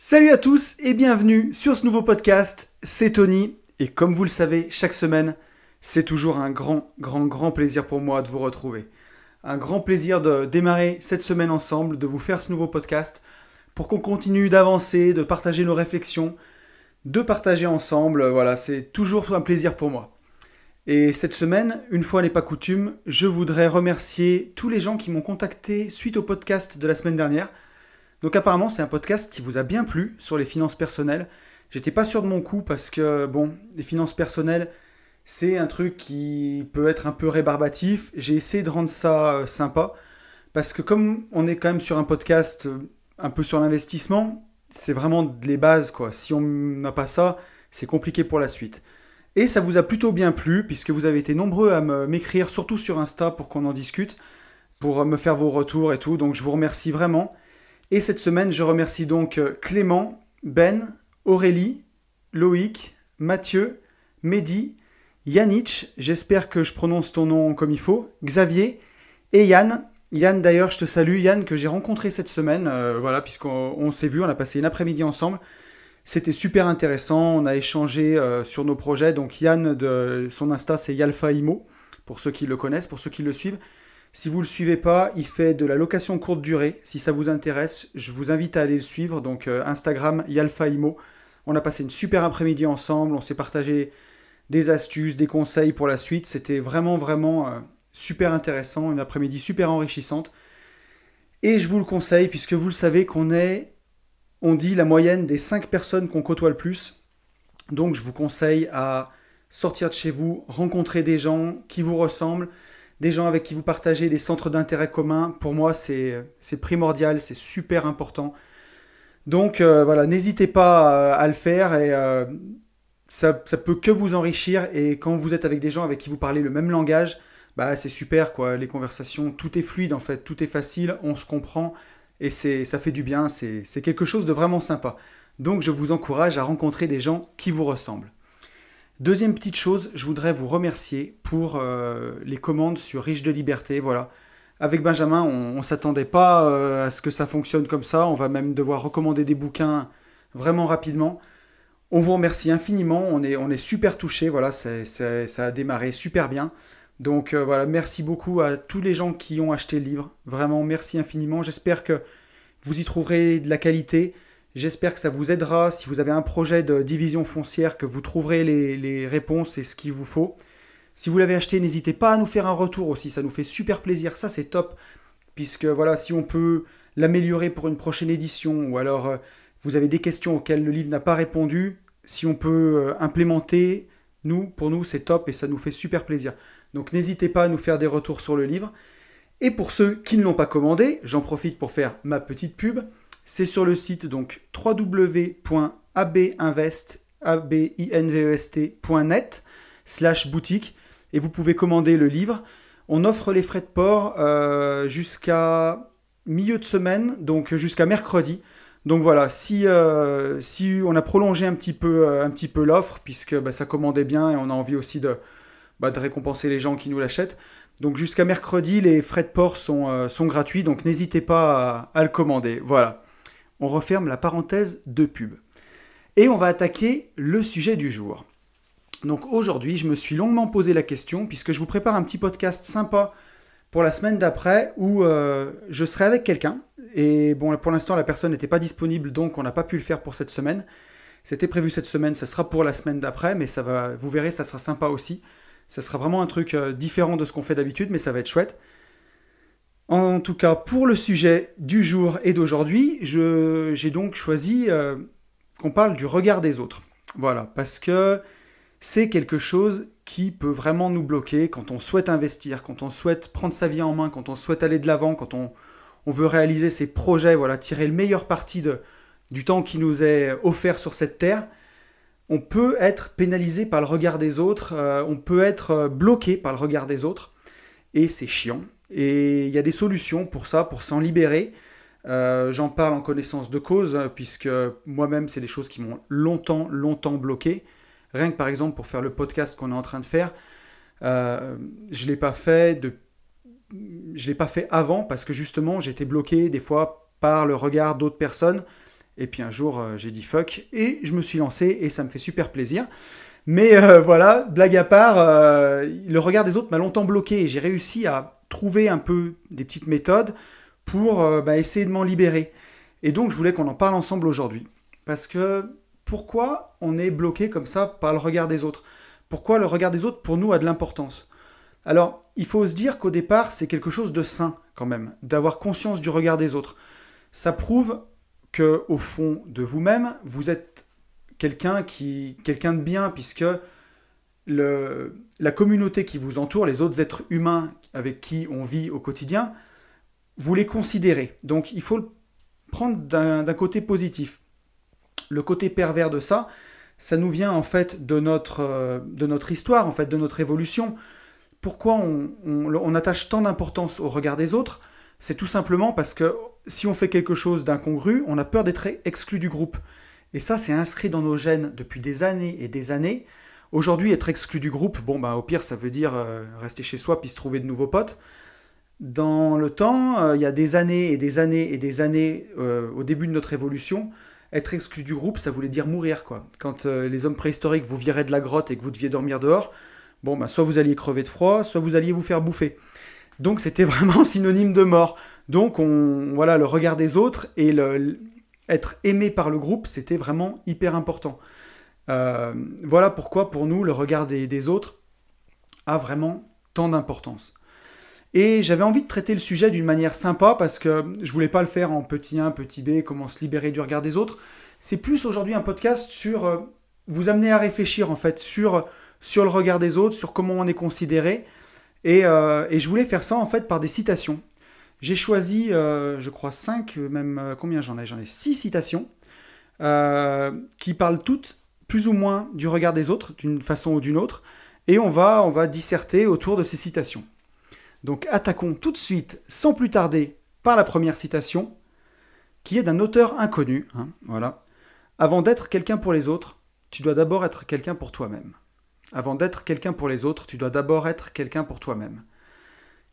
Salut à tous et bienvenue sur ce nouveau podcast, c'est Tony et comme vous le savez, chaque semaine, c'est toujours un grand, grand, grand plaisir pour moi de vous retrouver. Un grand plaisir de démarrer cette semaine ensemble, de vous faire ce nouveau podcast pour qu'on continue d'avancer, de partager nos réflexions, de partager ensemble. Voilà, c'est toujours un plaisir pour moi. Et cette semaine, une fois n'est pas coutume, je voudrais remercier tous les gens qui m'ont contacté suite au podcast de la semaine dernière. Donc apparemment, c'est un podcast qui vous a bien plu sur les finances personnelles. J'étais pas sûr de mon coup parce que, bon, les finances personnelles, c'est un truc qui peut être un peu rébarbatif. J'ai essayé de rendre ça euh, sympa parce que comme on est quand même sur un podcast euh, un peu sur l'investissement, c'est vraiment les bases quoi. Si on n'a pas ça, c'est compliqué pour la suite. Et ça vous a plutôt bien plu puisque vous avez été nombreux à m'écrire, surtout sur Insta pour qu'on en discute, pour me faire vos retours et tout. Donc je vous remercie vraiment. Et cette semaine, je remercie donc euh, Clément, Ben, Aurélie, Loïc, Mathieu, Mehdi, Yanich, j'espère que je prononce ton nom comme il faut, Xavier et Yann. Yann d'ailleurs, je te salue, Yann que j'ai rencontré cette semaine, euh, voilà, puisqu'on s'est vu, on a passé une après-midi ensemble. C'était super intéressant, on a échangé euh, sur nos projets. Donc Yann, de, son Insta, c'est Yalfaimo, pour ceux qui le connaissent, pour ceux qui le suivent. Si vous ne le suivez pas, il fait de la location courte durée. Si ça vous intéresse, je vous invite à aller le suivre. Donc euh, Instagram, YalfaImo. On a passé une super après-midi ensemble. On s'est partagé des astuces, des conseils pour la suite. C'était vraiment, vraiment euh, super intéressant. Une après-midi super enrichissante. Et je vous le conseille puisque vous le savez qu'on est, on dit la moyenne des 5 personnes qu'on côtoie le plus. Donc je vous conseille à sortir de chez vous, rencontrer des gens qui vous ressemblent des gens avec qui vous partagez des centres d'intérêt communs, pour moi, c'est primordial, c'est super important. Donc euh, voilà, n'hésitez pas euh, à, le faire et euh, ça, ça peut que vous enrichir. Et quand vous êtes avec des gens avec qui vous parlez le même langage, bah c'est super quoi. Les conversations, tout est fluide en fait, tout est facile, on se comprend et ça fait du bien. C'est quelque chose de vraiment sympa. Donc je vous encourage à rencontrer des gens qui vous ressemblent. Deuxième petite chose, je voudrais vous remercier pour euh, les commandes sur Riche de Liberté. Voilà. Avec Benjamin, on ne s'attendait pas euh, à ce que ça fonctionne comme ça. On va même devoir recommander des bouquins vraiment rapidement. On vous remercie infiniment. On est, on est super touchés. Voilà, ça a démarré super bien. Donc euh, voilà, merci beaucoup à tous les gens qui ont acheté le livre. Vraiment, merci infiniment. J'espère que vous y trouverez de la qualité. J'espère que ça vous aidera. Si vous avez un projet de division foncière, que vous trouverez les, réponses et ce qu'il vous faut. Si vous l'avez acheté, n'hésitez pas à nous faire un retour aussi. Ça nous fait super plaisir. Ça, c'est top. Puisque voilà, si on peut l'améliorer pour une prochaine édition, ou alors euh, vous avez des questions auxquelles le livre n'a pas répondu, si on peut euh, implémenter, nous, pour nous, c'est top et ça nous fait super plaisir. Donc n'hésitez pas à nous faire des retours sur le livre. Et pour ceux qui ne l'ont pas commandé, j'en profite pour faire ma petite pub. C'est sur le site donc www.abinvest.net e slash boutique et vous pouvez commander le livre. On offre les frais de port euh, jusqu'à milieu de semaine, donc jusqu'à mercredi. Donc voilà, si, euh, on a prolongé un petit peu, euh, l'offre, puisque bah, ça commandait bien et on a envie aussi bah, de, récompenser les gens qui nous l'achètent. Donc jusqu'à mercredi, les frais de port sont, gratuits, donc n'hésitez pas à le commander. Voilà. On referme la parenthèse de pub. Et on va attaquer le sujet du jour. Donc aujourd'hui, je me suis longuement posé la question, puisque je vous prépare un petit podcast sympa pour la semaine d'après où euh, je serai avec quelqu'un. Et bon, pour l'instant, la personne n'était pas disponible, donc on n'a pas pu le faire pour cette semaine. C'était prévu cette semaine, ça sera pour la semaine d'après, mais ça va, vous verrez, ça sera sympa aussi. Ça sera vraiment un truc euh, différent de ce qu'on fait d'habitude, mais ça va être chouette. En tout cas, pour le sujet du jour et d'aujourd'hui, j'ai donc choisi euh, qu'on parle du regard des autres. Voilà, parce que c'est quelque chose qui peut vraiment nous bloquer quand on souhaite investir, quand on souhaite prendre sa vie en main, quand on souhaite aller de l'avant, quand on, veut réaliser ses projets, voilà, tirer le meilleur parti du temps qui nous est offert sur cette terre. On peut être pénalisé par le regard des autres, euh, on peut être euh, bloqué par le regard des autres, et c'est chiant, et il y a des solutions pour ça, pour s'en libérer. Euh, j'en parle en connaissance de cause, hein, puisque moi-même, c'est des choses qui m'ont longtemps, longtemps bloqué. Rien que par exemple pour faire le podcast qu'on est en train de faire, euh, je ne l'ai pas fait de... Je l'ai pas fait avant parce que justement j'étais bloqué des fois par le regard d'autres personnes. Et puis un jour euh, j'ai dit fuck et je me suis lancé et ça me fait super plaisir. Mais voilà, blague à part, le regard des autres m'a longtemps bloqué et j'ai réussi à Trouver un peu des petites méthodes pour euh, bah, essayer de m'en libérer. Et donc je voulais qu'on en parle ensemble aujourd'hui. Parce que pourquoi on est bloqué comme ça par le regard des autres Pourquoi le regard des autres pour nous a de l'importance Alors il faut se dire qu'au départ c'est quelque chose de sain quand même, d'avoir conscience du regard des autres. Ça prouve que au fond de vous-même, vous êtes quelqu'un qui quelqu'un de bien puisque la communauté qui vous entoure, les autres êtres humains avec qui on vit au quotidien, vous les considérez. Donc il faut le prendre d'un côté positif. Le côté pervers de ça, ça nous vient en fait de notre, euh, histoire, en fait de notre évolution. Pourquoi on, on attache tant d'importance au regard des autres C'est tout simplement parce que si on fait quelque chose d'incongru, on a peur d'être exclu du groupe. Et ça, c'est inscrit dans nos gènes depuis des années et des années. Aujourd'hui, être exclu du groupe, bon, bah, au pire, ça veut dire euh, rester chez soi puis se trouver de nouveaux potes. Dans le temps, euh, il y a des années et des années et des années, euh, au début de notre évolution, être exclu du groupe, ça voulait dire mourir, quoi. Quand les hommes préhistoriques vous viraient de la grotte et que vous deviez dormir dehors, bon, bah, soit vous alliez crever de froid, soit vous alliez vous faire bouffer. Donc, c'était vraiment synonyme de mort. Donc, on, voilà, le regard des autres et être aimé par le groupe, c'était vraiment hyper important. Euh, voilà pourquoi pour nous le regard des, autres a vraiment tant d'importance. Et j'avais envie de traiter le sujet d'une manière sympa parce que je voulais pas le faire en petit 1, petit B, comment se libérer du regard des autres. C'est plus aujourd'hui un podcast sur euh, vous amener à réfléchir en fait sur, sur le regard des autres, sur comment on est considéré. Et, euh, je voulais faire ça en fait par des citations. J'ai choisi, je crois, 5, même combien j'en ai J'en ai six citations qui parlent toutes plus ou moins du regard des autres, d'une façon ou d'une autre, et on va, on va disserter autour de ces citations. Donc attaquons tout de suite, sans plus tarder, par la première citation, qui est d'un auteur inconnu. Hein, voilà. Avant d'être quelqu'un pour les autres, tu dois d'abord être quelqu'un pour toi-même. Avant d'être quelqu'un pour les autres, tu dois d'abord être quelqu'un pour toi-même.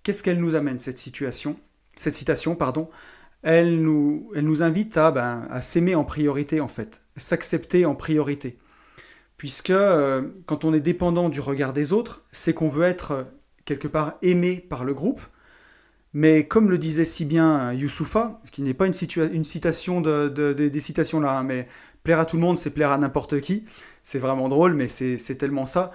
Qu'est-ce qu'elle nous amène cette situation, cette citation, pardon Elle nous, elle nous invite à, ben, à s'aimer en priorité en fait, s'accepter en priorité puisque euh, quand on est dépendant du regard des autres, c'est qu'on veut être euh, quelque part aimé par le groupe. Mais comme le disait si bien euh, Youssoufa, ce qui n'est pas une, citation des citations là, hein, mais plaire à tout le monde, c'est plaire à n'importe qui. C'est vraiment drôle, mais c'est tellement ça.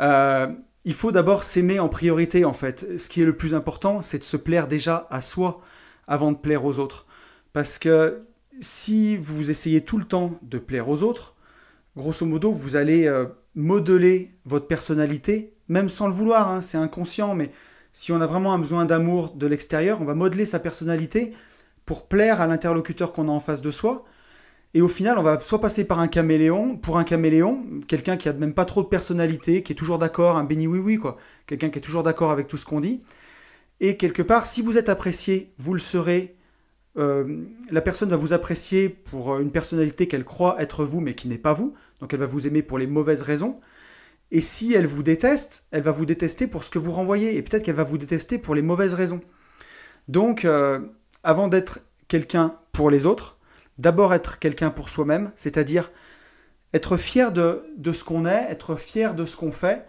il faut d'abord s'aimer en priorité, en fait. Ce qui est le plus important, c'est de se plaire déjà à soi avant de plaire aux autres. Parce que si vous essayez tout le temps de plaire aux autres, grosso modo, vous allez euh, modeler votre personnalité, même sans le vouloir, hein, c'est inconscient, mais si on a vraiment un besoin d'amour de l'extérieur, on va modeler sa personnalité pour plaire à l'interlocuteur qu'on a en face de soi. Et au final, on va soit passer par un caméléon, pour un caméléon, quelqu'un qui a même pas trop de personnalité, qui est toujours d'accord, un béni oui oui quoi, quelqu'un qui est toujours d'accord avec tout ce qu'on dit. Et quelque part, si vous êtes apprécié, vous le serez euh, la personne va vous apprécier pour euh, une personnalité qu'elle croit être vous mais qui n'est pas vous, donc elle va vous aimer pour les mauvaises raisons. Et si elle vous déteste, elle va vous détester pour ce que vous renvoyez, et peut-être qu'elle va vous détester pour les mauvaises raisons. Donc, euh, avant d'être quelqu'un pour les autres, d'abord être quelqu'un pour soi-même, c'est-à-dire être fier de, ce qu'on est, être fier de ce qu'on fait.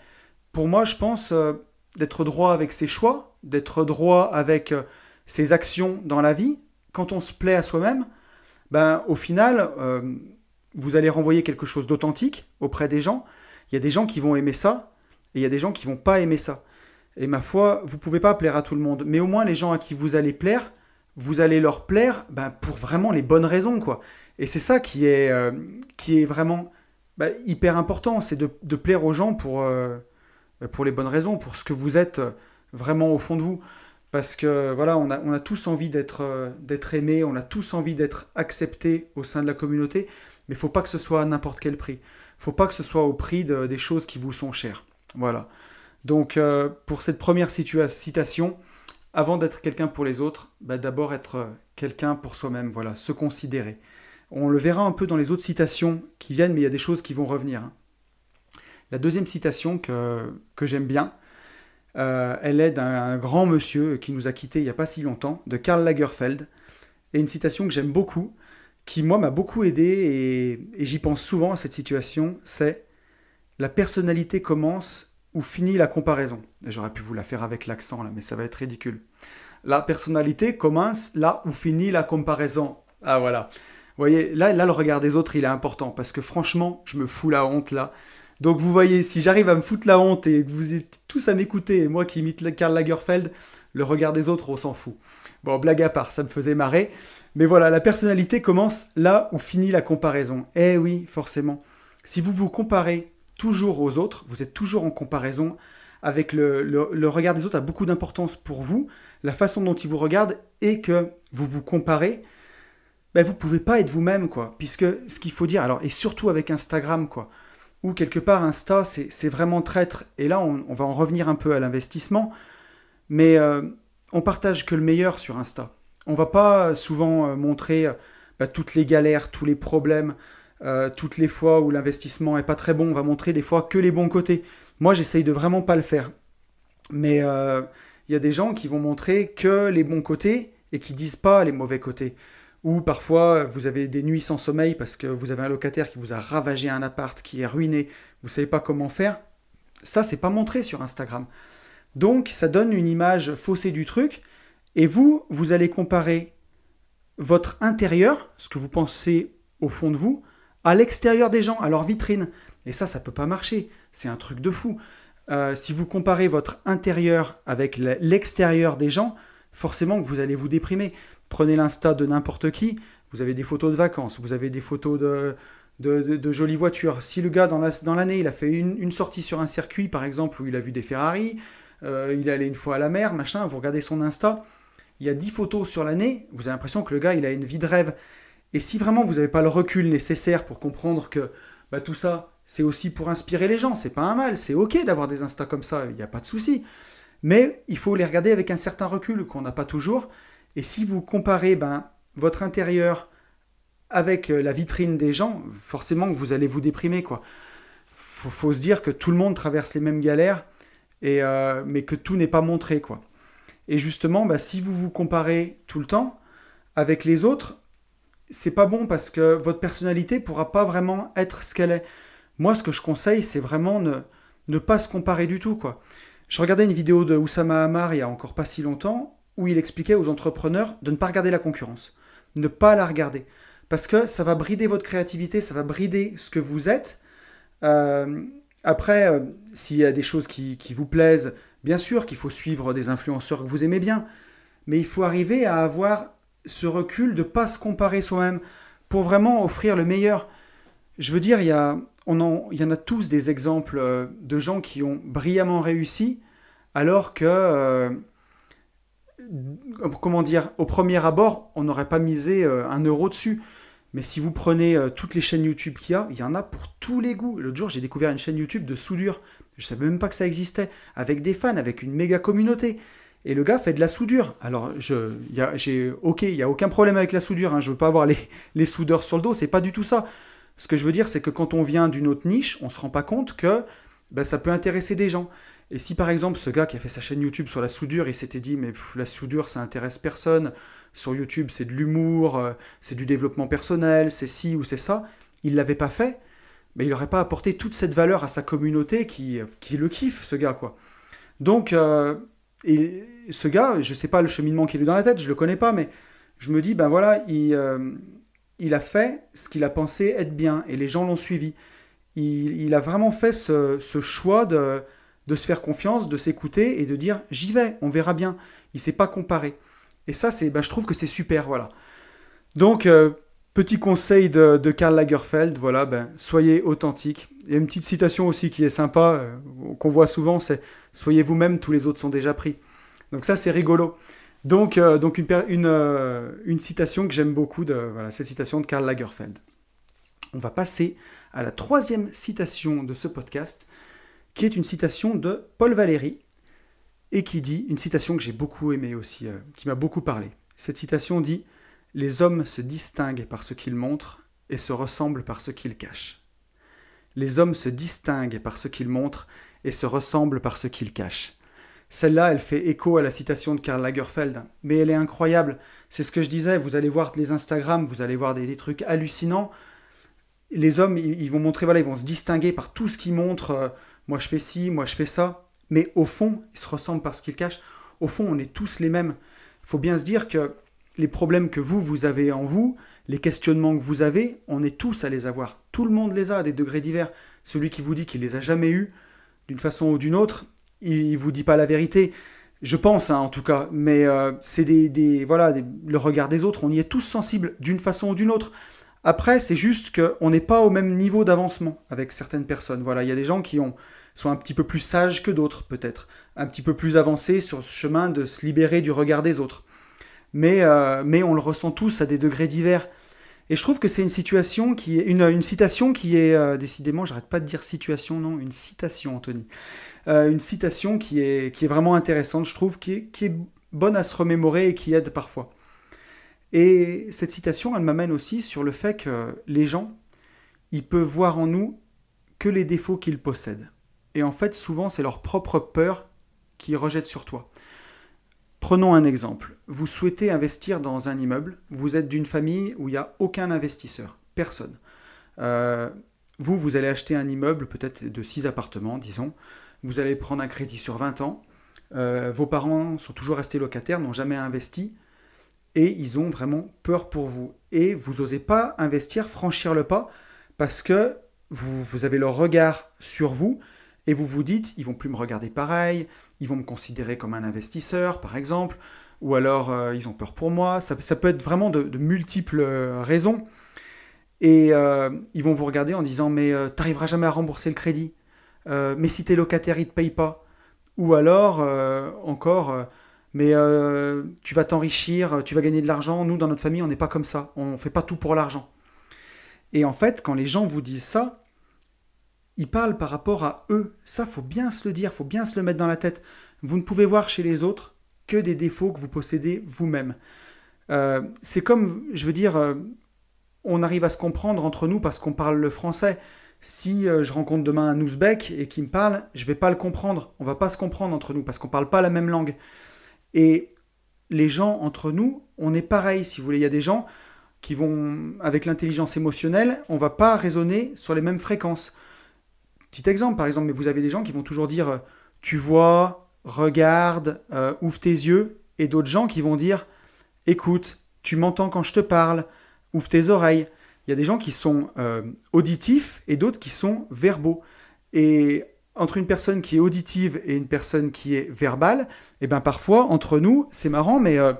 Pour moi, je pense d'être droit avec ses choix, d'être droit avec ses actions dans la vie, quand on se plaît à soi-même, ben, au final, euh, vous allez renvoyer quelque chose d'authentique auprès des gens. Il y a des gens qui vont aimer ça et il y a des gens qui vont pas aimer ça. Et ma foi, vous pouvez pas plaire à tout le monde, mais au moins les gens à qui vous allez plaire, vous allez leur plaire ben, pour vraiment les bonnes raisons, quoi. Et c'est ça qui est, euh, qui est vraiment ben, hyper important, c'est de, plaire aux gens pour, euh, pour les bonnes raisons, pour ce que vous êtes vraiment au fond de vous parce que voilà, on a, tous envie d'être euh, d'être aimé, on a tous envie d'être accepté au sein de la communauté, mais il faut pas que ce soit à n'importe quel prix. faut pas que ce soit au prix des choses qui vous sont chères. Voilà. Donc euh, pour cette première citation, avant d'être quelqu'un pour les autres, bah, d'abord être euh, quelqu'un pour soi-même, voilà, se considérer. On le verra un peu dans les autres citations qui viennent, mais il y a des choses qui vont revenir. Hein. La deuxième citation que j'aime bien, euh, elle est d'un grand monsieur qui nous a quittés il n'y a pas si longtemps, de Karl Lagerfeld, et une citation que j'aime beaucoup, qui moi m'a beaucoup aidé, et, j'y pense souvent à cette situation, c'est La personnalité commence ou finit la comparaison. J'aurais pu vous la faire avec l'accent là, mais ça va être ridicule. La personnalité commence là où finit la comparaison. Ah voilà. Vous voyez, là, là, le regard des autres, il est important, parce que franchement, je me fous la honte là. Donc vous voyez, si j'arrive à me foutre la honte et que vous êtes tous à m'écouter, et moi qui imite Karl Lagerfeld, le regard des autres, on s'en fout. Bon, blague à part, ça me faisait marrer. Mais voilà, la personnalité commence là où finit la comparaison. Eh oui, forcément. Si vous vous comparez toujours aux autres, vous êtes toujours en comparaison avec le, regard des autres a beaucoup d'importance pour vous, la façon dont ils vous regardent et que vous vous comparez, vous ben, vous pouvez pas être vous-même quoi, puisque ce qu'il faut dire alors et surtout avec Instagram quoi, où quelque part Insta, c'est vraiment traître. Et là, on, va en revenir un peu à l'investissement, mais euh, on partage que le meilleur sur Insta. On va pas euh, souvent euh, montrer bah, toutes les galères, tous les problèmes, toutes les fois où l'investissement est pas très bon. On va montrer des fois que les bons côtés. Moi, j'essaye de vraiment pas le faire. Mais il y a des gens qui vont montrer que les bons côtés et qui disent pas les mauvais côtés ou parfois vous avez des nuits sans sommeil parce que vous avez un locataire qui vous a ravagé un appart, qui est ruiné, vous ne savez pas comment faire, ça c'est pas montré sur Instagram. Donc ça donne une image faussée du truc, et vous, vous allez comparer votre intérieur, ce que vous pensez au fond de vous, à l'extérieur des gens, à leur vitrine. Et ça, ça ne peut pas marcher. C'est un truc de fou. Euh, si vous comparez votre intérieur avec l'extérieur des gens, forcément que vous allez vous déprimer. Prenez l'Insta de n'importe qui, vous avez des photos de vacances, vous avez des photos de, jolies voitures. Si le gars, dans l'année, il a fait une, sortie sur un circuit, par exemple, où il a vu des Ferrari, euh, il est allé une fois à la mer, machin, vous regardez son Insta, il y a 10 photos sur l'année, vous avez l'impression que le gars, il a une vie de rêve. Et si vraiment vous n'avez pas le recul nécessaire pour comprendre que bah, tout ça, c'est aussi pour inspirer les gens, c'est pas un mal, c'est ok d'avoir des Insta comme ça, il n'y a pas de souci. Mais il faut les regarder avec un certain recul qu'on n'a pas toujours. Et si vous comparez ben, votre intérieur avec euh, la vitrine des gens, forcément que vous allez vous déprimer. quoi. Faut, se dire que tout le monde traverse les mêmes galères, et, euh, mais que tout n'est pas montré. quoi. Et justement, ben, si vous vous comparez tout le temps avec les autres, c'est pas bon parce que votre personnalité pourra pas vraiment être ce qu'elle est. Moi, ce que je conseille, c'est vraiment ne, pas se comparer du tout. quoi. Je regardais une vidéo de Oussama Hamar il y a encore pas si longtemps, où il expliquait aux entrepreneurs de ne pas regarder la concurrence, ne pas la regarder, parce que ça va brider votre créativité, ça va brider ce que vous êtes. Euh, après, euh, s'il y a des choses qui, vous plaisent, bien sûr qu'il faut suivre des influenceurs que vous aimez bien, mais il faut arriver à avoir ce recul de ne pas se comparer soi-même pour vraiment offrir le meilleur. Je veux dire, il y, on il y en a tous des exemples euh, de gens qui ont brillamment réussi alors que comment dire, au premier abord, on n'aurait pas misé euh, un euro dessus. Mais si vous prenez euh, toutes les chaînes YouTube qu'il y a, il y en a pour tous les goûts. L'autre jour, j'ai découvert une chaîne YouTube de soudure. Je ne savais même pas que ça existait. Avec des fans, avec une méga communauté. Et le gars fait de la soudure. Alors, je, ok, il n'y a aucun problème avec la soudure. Hein. je ne veux pas avoir les, soudeurs sur le dos. C'est pas du tout ça. Ce que je veux dire, c'est que quand on vient d'une autre niche, on ne se rend pas compte que bah, ça peut intéresser des gens. Et si par exemple ce gars qui a fait sa chaîne YouTube sur la soudure, il s'était dit mais la soudure ça intéresse personne, sur YouTube c'est de l'humour, euh, c'est du développement personnel, c'est ci ou c'est ça, il l'avait pas fait, mais il n'aurait pas apporté toute cette valeur à sa communauté qui, euh, qui le kiffe ce gars quoi. Donc euh, et ce gars, je sais pas le cheminement qu'il a eu dans la tête, je le connais pas, mais je me dis ben voilà il, il a fait ce qu'il a pensé être bien et les gens l'ont suivi. Il, a vraiment fait ce choix de de se faire confiance, de s'écouter et de dire j'y vais, on verra bien. Il s'est pas comparé. Et ça, c'est, bah, je trouve que c'est super, voilà. Donc, euh, petit conseil de, de, Karl Lagerfeld, voilà, ben, soyez authentique. Et une petite citation aussi qui est sympa, euh, qu'on voit souvent, c'est soyez vous-même, tous les autres sont déjà pris. Donc ça, c'est rigolo. Donc, euh, donc une, une, une, citation que j'aime beaucoup, de, voilà, cette citation de Karl Lagerfeld. On va passer à la troisième citation de ce podcast qui est une citation de Paul Valéry, et qui dit, une citation que j'ai beaucoup aimée aussi, euh, qui m'a beaucoup parlé. Cette citation dit Les hommes se distinguent par ce qu'ils montrent et se ressemblent par ce qu'ils cachent. Les hommes se distinguent par ce qu'ils montrent et se ressemblent par ce qu'ils cachent. Celle-là, elle fait écho à la citation de Karl Lagerfeld, mais elle est incroyable. C'est ce que je disais, vous allez voir les Instagram, vous allez voir des, trucs hallucinants. Les hommes, ils, vont montrer, voilà, ils vont se distinguer par tout ce qu'ils montrent. Euh, moi je fais ci, moi je fais ça, mais au fond, ils se ressemblent parce ce qu'ils cachent. Au fond, on est tous les mêmes. Il faut bien se dire que les problèmes que vous, vous avez en vous, les questionnements que vous avez, on est tous à les avoir. Tout le monde les a à des degrés divers. Celui qui vous dit qu'il les a jamais eus, d'une façon ou d'une autre, il ne vous dit pas la vérité. Je pense, hein, en tout cas, mais euh, c'est des, voilà, le regard des autres. On y est tous sensibles d'une façon ou d'une autre. Après, c'est juste qu'on n'est pas au même niveau d'avancement avec certaines personnes. Voilà, il y a des gens qui ont, sont un petit peu plus sages que d'autres, peut-être, un petit peu plus avancés sur ce chemin de se libérer du regard des autres. Mais, euh, on le ressent tous à des degrés divers. Et je trouve que c'est une situation qui est une, citation qui est euh, décidément, j'arrête pas de dire situation, non, une citation, Anthony, euh, une citation qui est qui est vraiment intéressante, je trouve, qui est bonne à se remémorer et qui aide parfois. Et cette citation, elle m'amène aussi sur le fait que les gens, ils peuvent voir en nous que les défauts qu'ils possèdent. Et en fait, souvent, c'est leur propre peur qui rejettent sur toi. Prenons un exemple. Vous souhaitez investir dans un immeuble, vous êtes d'une famille où il n'y a aucun investisseur, personne. Euh, vous, vous allez acheter un immeuble peut-être de 6 appartements, disons, vous allez prendre un crédit sur 20 ans, euh, vos parents sont toujours restés locataires, n'ont jamais investi, et ils ont vraiment peur pour vous. Et vous n'osez pas investir, franchir le pas, parce que vous, vous, avez leur regard sur vous, et vous vous dites, ils vont plus me regarder pareil, ils vont me considérer comme un investisseur, par exemple, ou alors euh, ils ont peur pour moi, ça, peut être vraiment de, multiples euh, raisons. Et euh, ils vont vous regarder en disant, mais tu t'arriveras jamais à rembourser le crédit, mais si t'es locataire, ils te payent pas. Ou alors, encore mais euh, tu vas t'enrichir, tu vas gagner de l'argent. Nous, dans notre famille, on n'est pas comme ça. On ne fait pas tout pour l'argent. Et en fait, quand les gens vous disent ça, ils parlent par rapport à eux. Ça, faut bien se le dire, faut bien se le mettre dans la tête. Vous ne pouvez voir chez les autres que des défauts que vous possédez vous-même. Euh, c'est comme, je veux dire, euh, on arrive à se comprendre entre nous parce qu'on parle le français. Si je rencontre demain un ouzbek et qu'il me parle, je vais pas le comprendre. On va pas se comprendre entre nous parce qu'on parle pas la même langue. Et les gens entre nous, on est pareil, si vous voulez. Il y a des gens qui vont, avec l'intelligence émotionnelle, on va pas raisonner sur les mêmes fréquences. Petit exemple, par exemple, mais vous avez des gens qui vont toujours dire tu vois, regarde, euh, ouvre tes yeux, et d'autres gens qui vont dire écoute, tu m'entends quand je te parle, ouvre tes oreilles. Il y a des gens qui sont euh, auditifs et d'autres qui sont verbaux. Et entre une personne qui est auditive et une personne qui est verbale, et eh bien parfois, entre nous, c'est marrant, mais euh,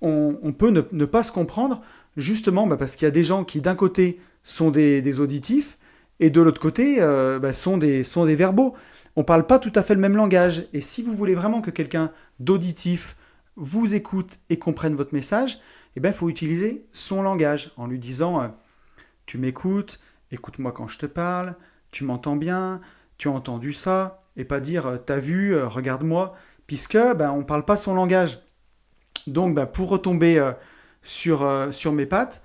on, peut ne, pas se comprendre, justement bah, parce qu'il y a des gens qui, d'un côté, sont des, auditifs, et de l'autre côté, euh, bah, sont, des, sont des verbaux. On ne parle pas tout à fait le même langage. Et si vous voulez vraiment que quelqu'un d'auditif vous écoute et comprenne votre message, eh ben, il faut utiliser son langage en lui disant euh, Tu m'écoutes, écoute-moi quand je te parle, tu m'entends bien, tu as entendu ça, et pas dire euh, t'as vu, euh, regarde-moi, puisque ben, on ne parle pas son langage. Donc ben, pour retomber euh, sur, sur mes pattes,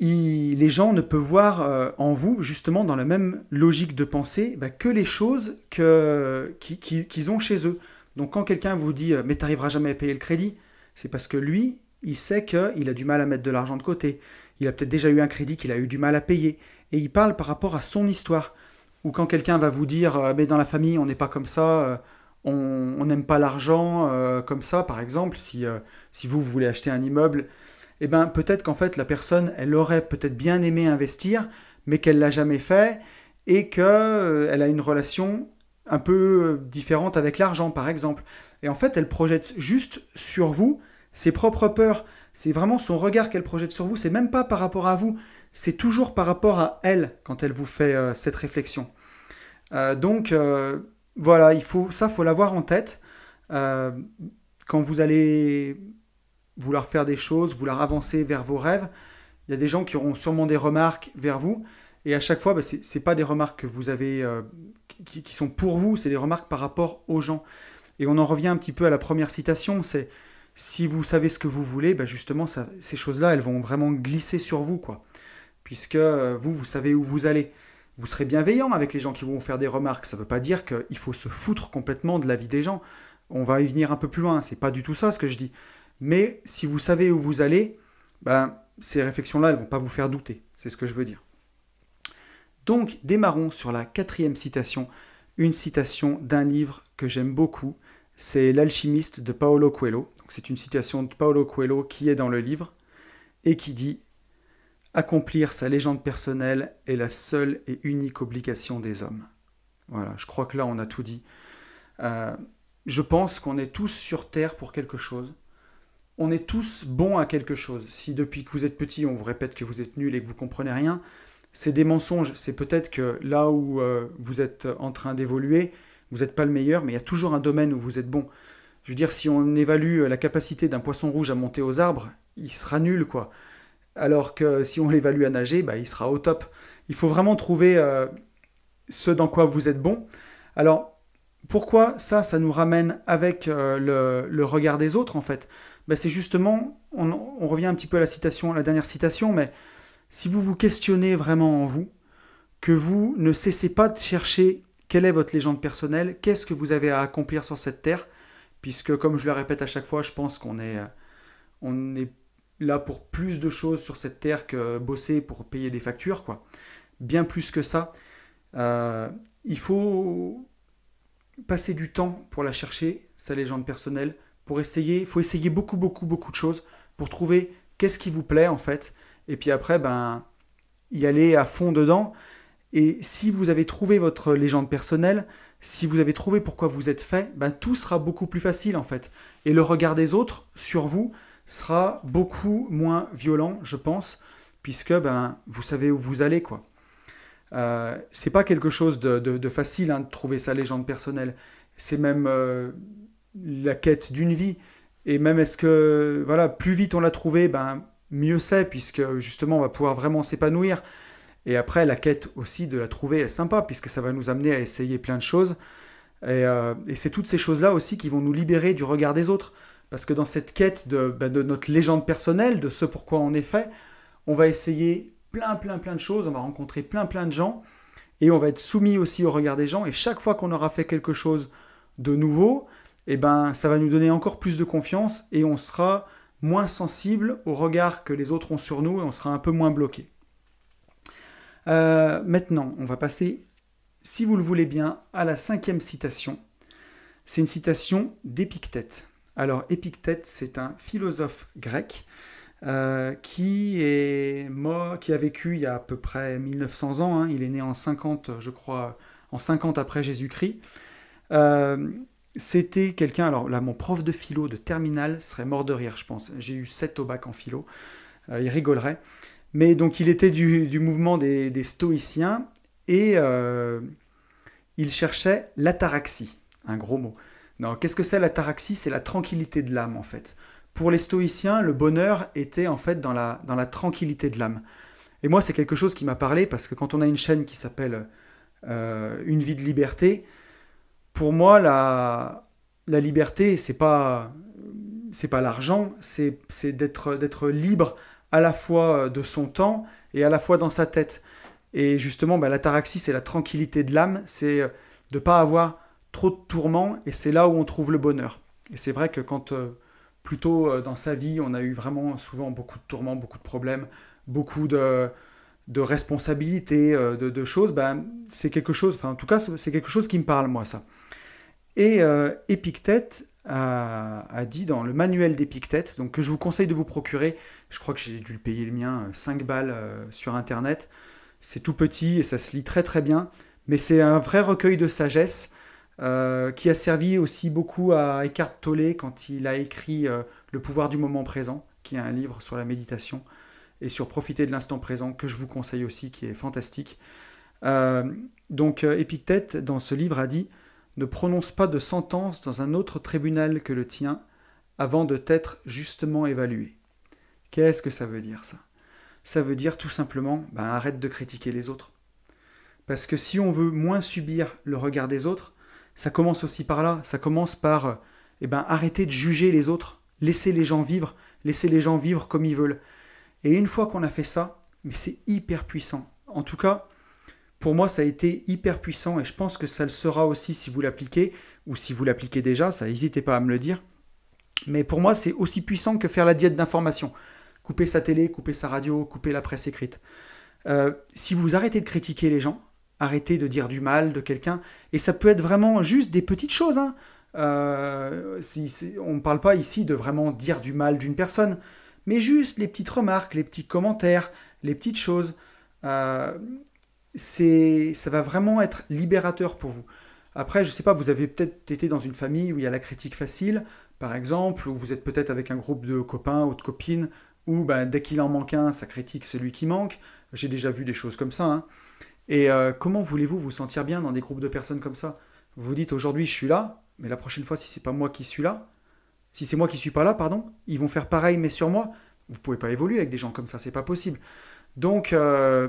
les gens ne peuvent voir en vous, justement, dans la même logique de pensée, ben, que les choses qu'ils ont chez eux. Donc quand quelqu'un vous dit Mais Mais t'arriveras jamais à payer le crédit », c'est parce que lui, il sait qu'il a du mal à mettre de l'argent de côté. Il a peut-être déjà eu un crédit qu'il a eu du mal à payer. Et il parle par rapport à son histoire ou quand quelqu'un va vous dire euh, mais dans la famille on n'est pas comme ça, euh, on n'aime pas l'argent euh, comme ça par exemple, si, vous, voulez acheter un immeuble, et eh ben, peut-être qu'en fait la personne elle aurait peut-être bien aimé investir mais qu'elle l'a jamais fait et qu'elle a une relation un peu différente avec l'argent par exemple. Et en fait elle projette juste sur vous ses propres peurs, c'est vraiment son regard qu'elle projette sur vous, c'est même pas par rapport à vous, c'est toujours par rapport à elle quand elle vous fait cette réflexion. Euh, donc euh, voilà, il faut, ça, faut l'avoir en tête. Euh, quand vous allez vouloir faire des choses, vouloir avancer vers vos rêves, il y a des gens qui auront sûrement des remarques vers vous. Et à chaque fois, bah, ce n'est pas des remarques que vous avez, qui, sont pour vous, c'est des remarques par rapport aux gens. Et on en revient un petit peu à la première citation, c'est si vous savez ce que vous voulez, bah, justement, ces choses-là, elles vont vraiment glisser sur vous, quoi. Puisque vous, vous savez où vous allez vous serez bienveillant avec les gens qui vont faire des remarques. Ça ne veut pas dire qu'il faut se foutre complètement de la vie des gens. On va y venir un peu plus loin. C'est pas du tout ça ce que je dis. Mais si vous savez où vous allez, ben, ces réflexions-là, elles vont pas vous faire douter. C'est ce que je veux dire. Donc, démarrons sur la quatrième citation, une citation d'un livre que j'aime beaucoup. C'est L'alchimiste de Paolo Coelho. C'est une citation de Paolo Coelho qui est dans le livre et qui dit Accomplir sa légende personnelle est la seule et unique obligation des hommes. Voilà, je crois que là, on a tout dit. Euh, je pense qu'on est tous sur Terre pour quelque chose. On est tous bons à quelque chose. Si depuis que vous êtes petit, on vous répète que vous êtes nul et que vous comprenez rien, c'est des mensonges. C'est peut-être que là où euh, vous êtes en train d'évoluer, vous n'êtes pas le meilleur, mais il y a toujours un domaine où vous êtes bon. Je veux dire, si on évalue la capacité d'un poisson rouge à monter aux arbres, il sera nul, quoi alors que si on l'évalue à nager, bah, il sera au top. Il faut vraiment trouver euh, ce dans quoi vous êtes bon. Alors, pourquoi ça, ça nous ramène avec euh, le, regard des autres, en fait bah, C'est justement, on, revient un petit peu à la, citation, la dernière citation, mais si vous vous questionnez vraiment en vous, que vous ne cessez pas de chercher quelle est votre légende personnelle, qu'est-ce que vous avez à accomplir sur cette terre, puisque comme je le répète à chaque fois, je pense qu'on est, euh, on est là pour plus de choses sur cette terre que bosser pour payer des factures, quoi. Bien plus que ça. Euh, il faut passer du temps pour la chercher, sa légende personnelle, pour essayer. Il faut essayer beaucoup, beaucoup, beaucoup de choses pour trouver qu'est-ce qui vous plaît, en fait. Et puis après, ben, y aller à fond dedans. Et si vous avez trouvé votre légende personnelle, si vous avez trouvé pourquoi vous êtes fait, ben tout sera beaucoup plus facile en fait. Et le regard des autres sur vous, sera beaucoup moins violent, je pense, puisque ben, vous savez où vous allez. quoi. Euh, c'est pas quelque chose de, facile hein, de trouver sa légende personnelle. C'est même euh, la quête d'une vie. Et même est-ce que, voilà, plus vite on l'a trouvée, ben, mieux c'est, puisque justement on va pouvoir vraiment s'épanouir. Et après, la quête aussi de la trouver est sympa, puisque ça va nous amener à essayer plein de choses. et euh, c'est toutes ces choses-là aussi qui vont nous libérer du regard des autres. Parce que dans cette quête ben, de, notre légende personnelle, de ce pourquoi on est fait, on va essayer plein, plein, plein de choses, on va rencontrer plein, plein de gens, et on va être soumis aussi au regard des gens, et chaque fois qu'on aura fait quelque chose de nouveau, eh ben, ça va nous donner encore plus de confiance, et on sera moins sensible au regard que les autres ont sur nous, et on sera un peu moins bloqué. Euh, maintenant, on va passer, si vous le voulez bien, à la cinquième citation. C'est une citation d'Épictète. Alors Épictète, c'est un philosophe grec euh, qui, est mort, qui a vécu il y a à peu près 1900 ans. Hein. Il est né en 50, je crois, en 50 après Jésus-Christ. Euh, c'était quelqu'un, alors là, mon prof de philo de terminale serait mort de rire, je pense. J'ai eu sept au bac en philo. Euh, il rigolerait. Mais donc, il était du, mouvement des, des, stoïciens et il cherchait l'ataraxie, un gros mot. Qu'est-ce que c'est l'ataraxie C'est la tranquillité de l'âme, en fait. Pour les stoïciens, le bonheur était en fait dans la, dans la tranquillité de l'âme. Et moi, c'est quelque chose qui m'a parlé parce que quand on a une chaîne qui s'appelle euh, Une vie de liberté, pour moi, la, liberté, c'est pas c'est pas l'argent, c'est d'être libre à la fois de son temps et à la fois dans sa tête. Et justement, bah, l'ataraxie, c'est la tranquillité de l'âme, c'est euh, de ne pas avoir trop de tourments et c'est là où on trouve le bonheur. Et c'est vrai que quand euh, plutôt euh, dans sa vie, on a eu vraiment souvent beaucoup de tourments, beaucoup de problèmes, beaucoup de, responsabilités, euh, de, choses, ben, c'est quelque chose, en tout cas, c'est quelque chose qui me parle, moi, ça. Et euh, Épictète a, dit dans le manuel d'Épictète, donc que je vous conseille de vous procurer, je crois que j'ai dû le payer le mien 5 balles sur Internet, c'est tout petit et ça se lit très très bien, mais c'est un vrai recueil de sagesse euh, qui a servi aussi beaucoup à Eckhart Tolle quand il a écrit euh, Le pouvoir du moment présent, qui est un livre sur la méditation et sur profiter de l'instant présent, que je vous conseille aussi, qui est fantastique. Euh, donc Epictète, dans ce livre, a dit Ne prononce pas de sentence dans un autre tribunal que le tien avant de t'être justement évalué. Qu'est-ce que ça veut dire ça Ça veut dire tout simplement ben, arrête de critiquer les autres. Parce que si on veut moins subir le regard des autres, ça commence aussi par là, ça commence par eh ben, arrêter de juger les autres, laisser les gens vivre, laisser les gens vivre comme ils veulent. Et une fois qu'on a fait ça, mais c'est hyper puissant. En tout cas, pour moi, ça a été hyper puissant et je pense que ça le sera aussi si vous l'appliquez ou si vous l'appliquez déjà, ça n'hésitez pas à me le dire. Mais pour moi, c'est aussi puissant que faire la diète d'information. Couper sa télé, couper sa radio, couper la presse écrite. Euh, si vous arrêtez de critiquer les gens, arrêter de dire du mal de quelqu'un. Et ça peut être vraiment juste des petites choses. Hein. Euh, si, on ne parle pas ici de vraiment dire du mal d'une personne, mais juste les petites remarques, les petits commentaires, les petites choses. Euh, ça va vraiment être libérateur pour vous. Après, je ne sais pas, vous avez peut-être été dans une famille où il y a la critique facile, par exemple, ou vous êtes peut-être avec un groupe de copains ou de copines, où ben, dès qu'il en manque un, ça critique celui qui manque. J'ai déjà vu des choses comme ça. Hein. Et euh, comment voulez-vous vous sentir bien dans des groupes de personnes comme ça Vous dites aujourd'hui je suis là, mais la prochaine fois si c'est pas moi qui suis là, si c'est moi qui suis pas là, pardon, ils vont faire pareil mais sur moi. Vous ne pouvez pas évoluer avec des gens comme ça, c'est pas possible. Donc euh,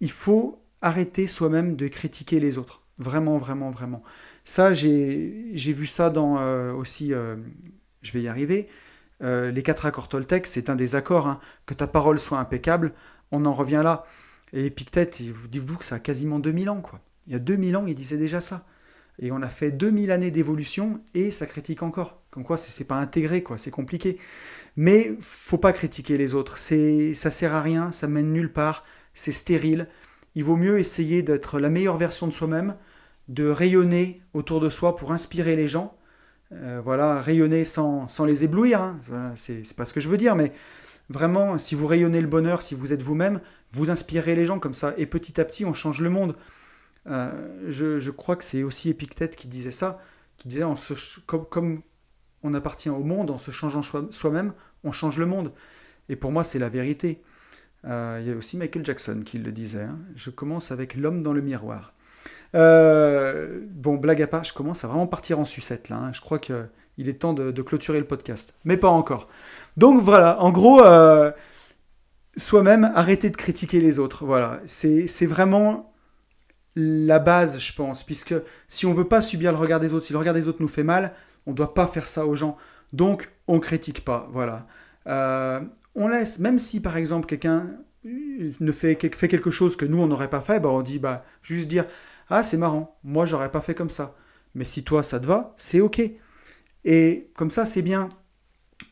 il faut arrêter soi-même de critiquer les autres. Vraiment, vraiment, vraiment. Ça, j'ai vu ça dans euh, aussi, je vais y arriver, les quatre accords Toltec, c'est un des accords, hein. que ta parole soit impeccable, on en revient là. Et Épictète, il vous que ça a quasiment 2000 ans, quoi. Il y a 2000 ans, il disait déjà ça. Et on a fait 2000 années d'évolution et ça critique encore. Comme quoi, c'est pas intégré, quoi. C'est compliqué. Mais faut pas critiquer les autres. C'est, ça sert à rien, ça mène nulle part, c'est stérile. Il vaut mieux essayer d'être la meilleure version de soi-même, de rayonner autour de soi pour inspirer les gens. Euh, voilà, rayonner sans, les éblouir, hein. c'est, c'est pas ce que je veux dire, mais vraiment, si vous rayonnez le bonheur, si vous êtes vous-même, vous inspirez les gens comme ça. Et petit à petit, on change le monde. Euh, je, crois que c'est aussi Épictète qui disait ça, qui disait comme, on appartient au monde, en se changeant soi-même, on change le monde. Et pour moi, c'est la vérité. Euh, il y a aussi Michael Jackson qui le disait. Hein, je commence avec l'homme dans le miroir. Euh, bon, blague à part, je commence à vraiment partir en sucette là. Hein. Je crois qu'il est temps de, clôturer le podcast, mais pas encore. Donc voilà, en gros soi-même, arrêter de critiquer les autres. Voilà, c'est vraiment la base, je pense, puisque si on veut pas subir le regard des autres, si le regard des autres nous fait mal, on ne doit pas faire ça aux gens. Donc, on critique pas, voilà. Euh, on laisse, même si par exemple quelqu'un euh, ne fait, fait, quelque chose que nous on n'aurait pas fait, bah, on dit bah juste dire ah c'est marrant, moi j'aurais pas fait comme ça. Mais si toi ça te va, c'est ok. Et comme ça c'est bien.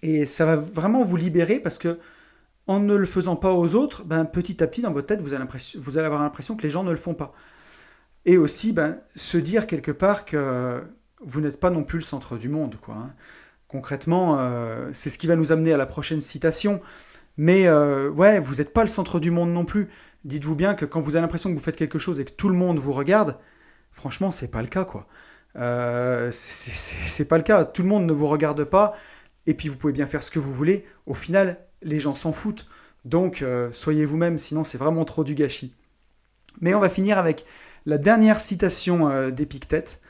Et ça va vraiment vous libérer parce que en ne le faisant pas aux autres, ben, petit à petit dans votre tête, vous, allez, avoir l'impression que les gens ne le font pas. Et aussi, ben, se dire quelque part que vous n'êtes pas non plus le centre du monde. Quoi, hein. Concrètement, euh, c'est ce qui va nous amener à la prochaine citation. Mais euh, ouais, vous n'êtes pas le centre du monde non plus. Dites-vous bien que quand vous avez l'impression que vous faites quelque chose et que tout le monde vous regarde, franchement, c'est pas le cas, quoi. Euh, c'est pas le cas. Tout le monde ne vous regarde pas. Et puis vous pouvez bien faire ce que vous voulez. Au final, les gens s'en foutent. Donc euh, soyez vous-même, sinon c'est vraiment trop du gâchis. Mais on va finir avec la dernière citation euh, d'Épictète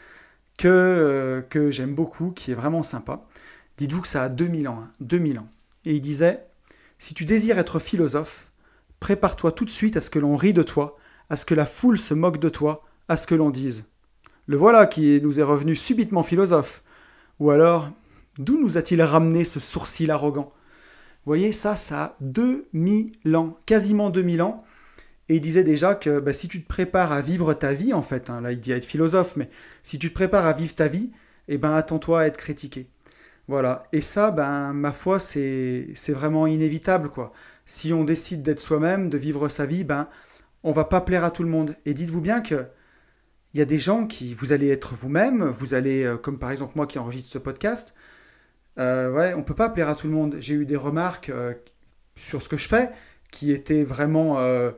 que, euh, que j'aime beaucoup, qui est vraiment sympa. Dites-vous que ça a 2000 ans, 2000 hein, ans. Et il disait Si tu désires être philosophe, prépare-toi tout de suite à ce que l'on rit de toi, à ce que la foule se moque de toi, à ce que l'on dise. Le voilà qui nous est revenu subitement philosophe. Ou alors, d'où nous a-t-il ramené ce sourcil arrogant voyez, ça, ça a 2000 ans, quasiment 2000 ans. Et il disait déjà que bah, si tu te prépares à vivre ta vie, en fait, hein, là il dit à être philosophe, mais si tu te prépares à vivre ta vie, eh ben attends-toi à être critiqué. Voilà. Et ça, ben, ma foi, c'est vraiment inévitable, quoi. Si on décide d'être soi-même, de vivre sa vie, ben, on va pas plaire à tout le monde. Et dites-vous bien que il y a des gens qui, vous allez être vous-même, vous allez, euh, comme par exemple moi qui enregistre ce podcast, euh, ouais, on peut pas plaire à tout le monde. J'ai eu des remarques euh, sur ce que je fais qui étaient vraiment euh,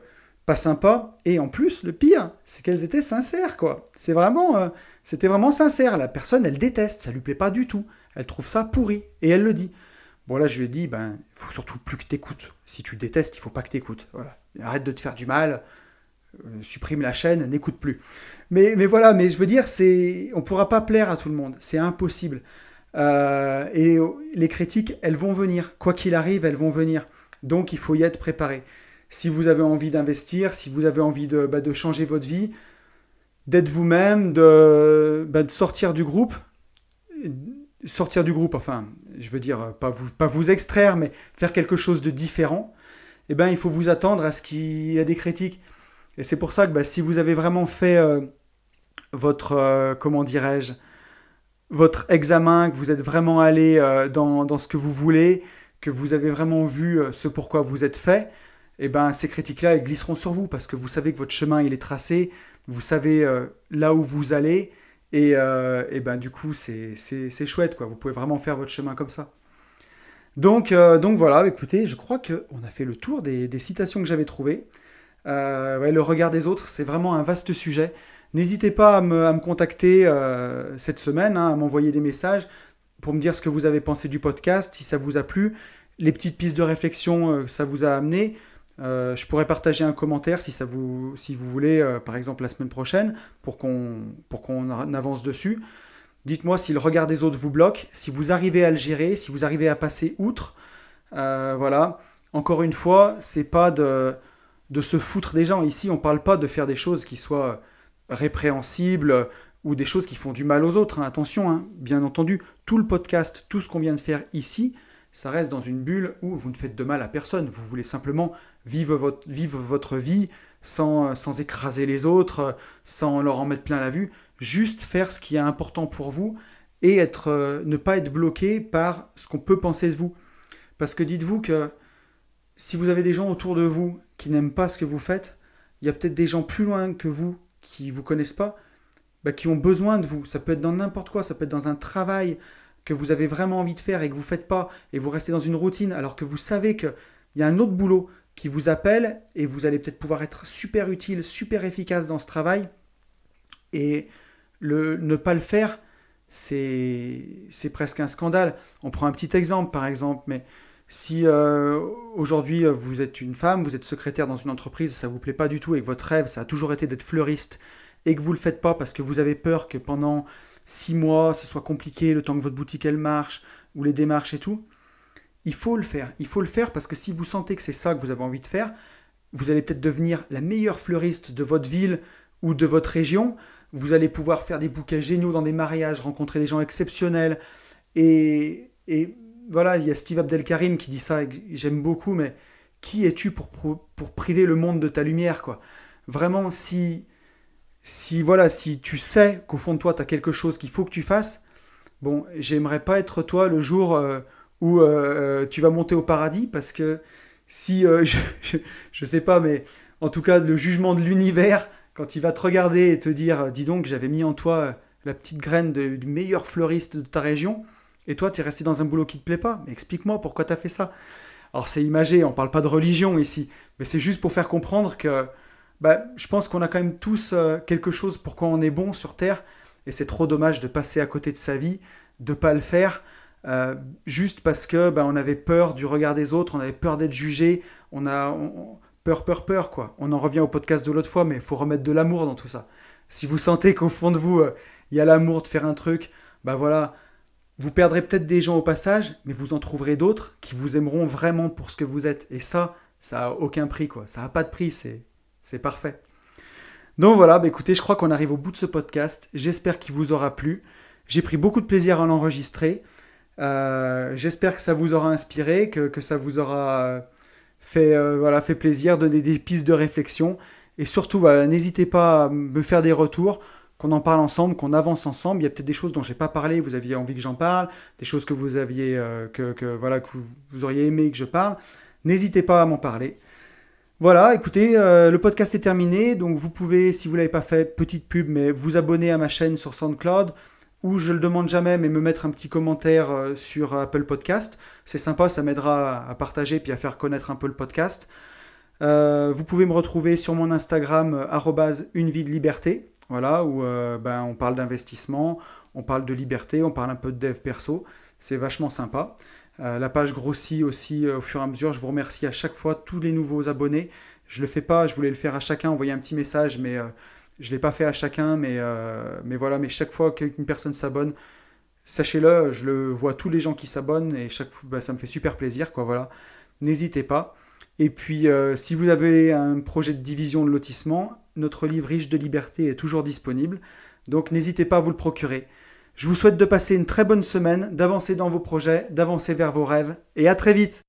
pas sympas. Et en plus, le pire, c'est qu'elles étaient sincères, quoi. C'est vraiment, c'était vraiment sincère. La personne, elle déteste, ça lui plaît pas du tout. Elle trouve ça pourri et elle le dit. Bon là, je lui ai dit, ben, faut surtout plus que t'écoutes. Si tu détestes, il faut pas que t'écoutes. Voilà. Arrête de te faire du mal. supprime la chaîne, n'écoute plus. Mais, mais voilà, mais je veux dire, c'est, on pourra pas plaire à tout le monde, c'est impossible. Euh, et les critiques, elles vont venir. Quoi qu'il arrive, elles vont venir. Donc il faut y être préparé. Si vous avez envie d'investir, si vous avez envie de, bah, changer votre vie, d'être vous-même, bah, de, sortir du groupe, sortir du groupe, enfin, je veux dire, pas vous, pas vous extraire, mais faire quelque chose de différent, eh ben, il faut vous attendre à ce qu'il y ait des critiques. Et c'est pour ça que bah, si vous avez vraiment fait euh, votre, euh, comment dirais-je, votre examen, que vous êtes vraiment allé euh, dans, ce que vous voulez, que vous avez vraiment vu euh, ce pourquoi vous êtes fait, et eh ben ces critiques-là, elles glisseront sur vous parce que vous savez que votre chemin, il est tracé, vous savez euh, là où vous allez, et, ben du coup, c'est chouette, quoi. Vous pouvez vraiment faire votre chemin comme ça. Donc, donc voilà, écoutez, je crois qu'on a fait le tour des, citations que j'avais trouvées. le regard des autres, c'est vraiment un vaste sujet. N'hésitez pas à me, contacter euh, cette semaine, hein, à m'envoyer des messages pour me dire ce que vous avez pensé du podcast, si ça vous a plu, les petites pistes de réflexion euh, que ça vous a amené. Euh, je pourrais partager un commentaire si, vous, voulez, par exemple la semaine prochaine, pour qu'on avance dessus. Dites-moi si le regard des autres vous bloque, si vous arrivez à le gérer, si vous arrivez à passer outre. voilà. Encore une fois, c'est pas de, se foutre des gens. Ici, on ne parle pas de faire des choses qui soient répréhensibles ou des choses qui font du mal aux autres. Hein. Attention, hein. bien entendu, tout le podcast, tout ce qu'on vient de faire ici, ça reste dans une bulle où vous ne faites de mal à personne. Vous voulez simplement vivre votre, vivre votre vie sans, sans écraser les autres, sans leur en mettre plein la vue. Juste faire ce qui est important pour vous et être, euh, ne pas être bloqué par ce qu'on peut penser de vous. Parce que dites-vous que si vous avez des gens autour de vous qui n'aiment pas ce que vous faites, il y a peut-être des gens plus loin que vous qui vous connaissent pas, bah, qui ont besoin de vous. Ça peut être dans n'importe quoi, ça peut être dans un travail que vous avez vraiment envie de faire et que vous faites pas, et vous restez dans une routine alors que vous savez qu'il y a un autre boulot qui vous appelle et vous allez peut-être pouvoir être super utile, super efficace dans ce travail. Et le, ne pas le faire, c'est presque un scandale. On prend un petit exemple par exemple, mais si euh, aujourd'hui euh, vous êtes une femme, vous êtes secrétaire dans une entreprise, ça vous plaît pas du tout et que votre rêve ça a toujours été d'être fleuriste et que vous le faites pas parce que vous avez peur que pendant six mois ce soit compliqué le temps que votre boutique elle marche ou les démarches et tout, il faut le faire. Il faut le faire parce que si vous sentez que c'est ça que vous avez envie de faire, vous allez peut-être devenir la meilleure fleuriste de votre ville ou de votre région. Vous allez pouvoir faire des bouquets géniaux dans des mariages, rencontrer des gens exceptionnels et, et voilà, il y a Steve Abdelkarim qui dit ça, j'aime beaucoup, mais qui es-tu pour, priver le monde de ta lumière, quoi Vraiment, si, si, voilà, si tu sais qu'au fond de toi, tu as quelque chose qu'il faut que tu fasses, bon, j'aimerais pas être toi le jour euh, où euh, euh, tu vas monter au paradis, parce que si, je, ne sais pas, mais en tout cas, le jugement de l'univers, quand il va te regarder et te dire, dis donc, j'avais mis en toi la petite graine du meilleur fleuriste de ta région, et toi, tu es resté dans un boulot qui ne te plaît pas. Mais explique-moi pourquoi tu as fait ça. Alors c'est imagé, on parle pas de religion ici, mais c'est juste pour faire comprendre que bah, je pense qu'on a quand même tous euh, quelque chose pour quoi on est bon sur Terre, et c'est trop dommage de passer à côté de sa vie, de pas le faire, euh, juste parce que bah, on avait peur du regard des autres, on avait peur d'être jugé, on a peur, peur, peur quoi. On en revient au podcast de l'autre fois, mais il faut remettre de l'amour dans tout ça. Si vous sentez qu'au fond de vous euh, il y a l'amour de faire un truc, bah voilà, vous perdrez peut-être des gens au passage, mais vous en trouverez d'autres qui vous aimeront vraiment pour ce que vous êtes. Et ça, ça n'a aucun prix, quoi. Ça n'a pas de prix, c'est, parfait. Donc voilà, bah écoutez, je crois qu'on arrive au bout de ce podcast. J'espère qu'il vous aura plu. J'ai pris beaucoup de plaisir à l'enregistrer. Euh, j'espère que ça vous aura inspiré, que, ça vous aura euh, fait, euh, voilà, fait plaisir, donné des pistes de réflexion. Et surtout, bah, n'hésitez pas à me faire des retours qu'on en parle ensemble, qu'on avance ensemble. Il y a peut-être des choses dont je n'ai pas parlé, vous aviez envie que j'en parle, des choses que vous aviez, euh, que, voilà, que vous, auriez aimé que je parle. N'hésitez pas à m'en parler. Voilà, écoutez, euh, le podcast est terminé, donc vous pouvez, si vous l'avez pas fait, petite pub, mais vous abonner à ma chaîne sur SoundCloud ou je le demande jamais, mais me mettre un petit commentaire euh, sur Apple Podcast. C'est sympa, ça m'aidera à, partager puis à faire connaître un peu le podcast. vous pouvez me retrouver sur mon Instagram, une vie de liberté, voilà, où euh, ben, on parle d'investissement, on parle de liberté, on parle un peu de dev perso. C'est vachement sympa. Euh, la page grossit aussi euh, au fur et à mesure. Je vous remercie à chaque fois tous les nouveaux abonnés. Je le fais pas, je voulais le faire à chacun, envoyer un petit message, mais je ne l'ai pas fait à chacun. Mais, mais voilà, mais chaque fois qu'une personne s'abonne, sachez-le, je le vois tous les gens qui s'abonnent et chaque fois, ben, ça me fait super plaisir. Quoi, voilà. N'hésitez pas. Et puis, si vous avez un projet de division de lotissement, notre livre riche de liberté est toujours disponible, donc n'hésitez pas à vous le procurer. Je vous souhaite de passer une très bonne semaine, d'avancer dans vos projets, d'avancer vers vos rêves, et à très vite